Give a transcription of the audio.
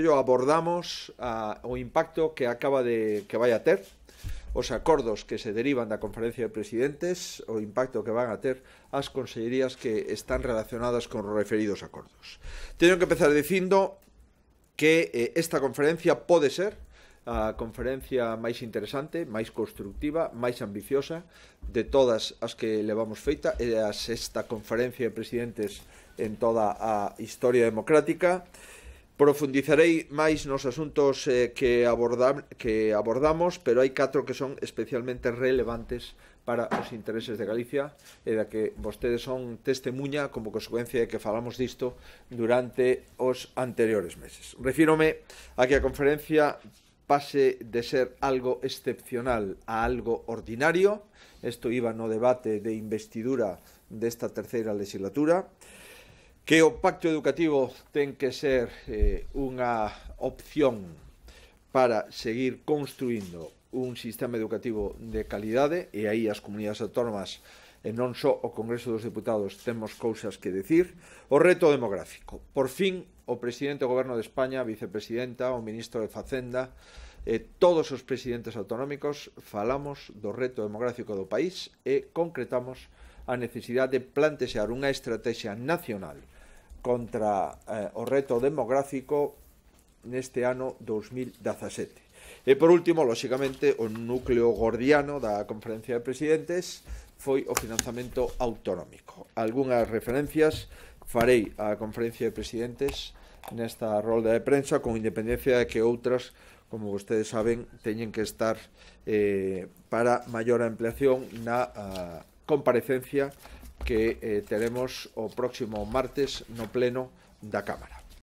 yo abordamos a, o impacto que acaba de que vai a ter os acordos que se derivan da Conferencia de Presidentes, o impacto que van a ter as consellerías que están relacionadas con os referidos acordos. Teño que empezar dicindo que eh, esta conferencia pode ser a conferencia máis interesante, máis constructiva, máis ambiciosa de todas as que levamos feita, é a sexta conferencia de presidentes en toda a historia democrática Profundizarei máis nos asuntos eh, que, abordam, que abordamos, pero hai catro que son especialmente relevantes para os intereses de Galicia e da que vostedes son testemunha como consecuencia de que falamos disto durante os anteriores meses. Refírome a que a conferencia pase de ser algo excepcional a algo ordinario, isto iba no debate de investidura desta terceira legislatura, que o pacto educativo ten que ser eh, unha opción para seguir construindo un sistema educativo de calidade e aí as comunidades autónomas e non só o Congreso dos Deputados temos cousas que decir, o reto demográfico. Por fin, o presidente do Goberno de España, a vicepresidenta, o ministro de Facenda, e todos os presidentes autonómicos falamos do reto demográfico do país e concretamos a necesidade de plantexar unha estrategia nacional contra eh, o reto demográfico neste ano 2017. E por último, lóxicamente, o núcleo gordiano da Conferencia de Presidentes foi o financiamento autonómico. Algúnas referencias farei á Conferencia de Presidentes nesta rolda de prensa con independencia de que outras como vostedes saben, teñen que estar eh, para maior ampliación na a, ah, comparecencia que eh, teremos o próximo martes no pleno da Cámara.